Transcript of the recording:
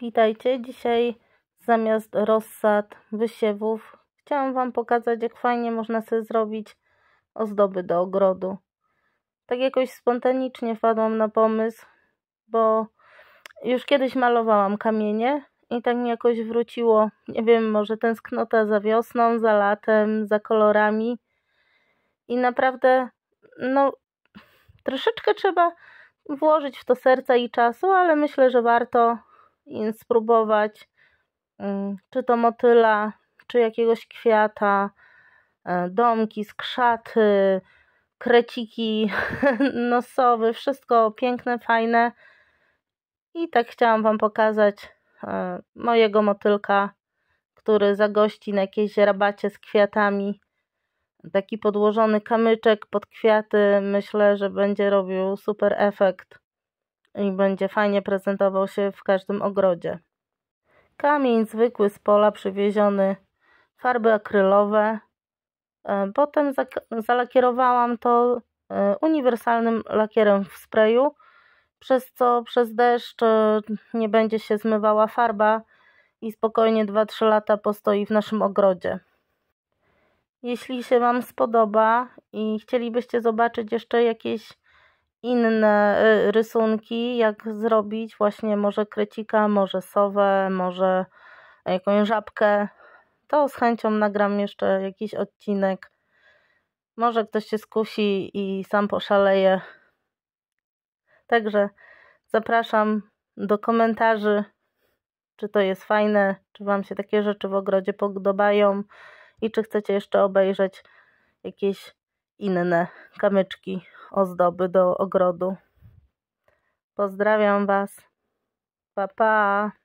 Witajcie. Dzisiaj zamiast rozsad, wysiewów chciałam Wam pokazać jak fajnie można sobie zrobić ozdoby do ogrodu. Tak jakoś spontanicznie wpadłam na pomysł, bo już kiedyś malowałam kamienie i tak mi jakoś wróciło, nie wiem, może tęsknota za wiosną, za latem, za kolorami i naprawdę no troszeczkę trzeba włożyć w to serca i czasu, ale myślę, że warto spróbować mm, czy to motyla, czy jakiegoś kwiata, e, domki, skrzaty, kreciki nosowe, wszystko piękne, fajne. I tak chciałam Wam pokazać e, mojego motylka, który zagości na jakiejś rabacie z kwiatami. Taki podłożony kamyczek pod kwiaty, myślę, że będzie robił super efekt i będzie fajnie prezentował się w każdym ogrodzie. Kamień zwykły z pola przywieziony, farby akrylowe. E, potem zalakierowałam to e, uniwersalnym lakierem w sprayu, przez co przez deszcz e, nie będzie się zmywała farba i spokojnie 2-3 lata postoi w naszym ogrodzie. Jeśli się Wam spodoba i chcielibyście zobaczyć jeszcze jakieś inne y, rysunki, jak zrobić właśnie może krycika, może sowę, może e, jakąś żabkę, to z chęcią nagram jeszcze jakiś odcinek. Może ktoś się skusi i sam poszaleje. Także zapraszam do komentarzy, czy to jest fajne, czy Wam się takie rzeczy w ogrodzie podobają i czy chcecie jeszcze obejrzeć jakieś inne kamyczki ozdoby do ogrodu. Pozdrawiam Was. Pa, pa.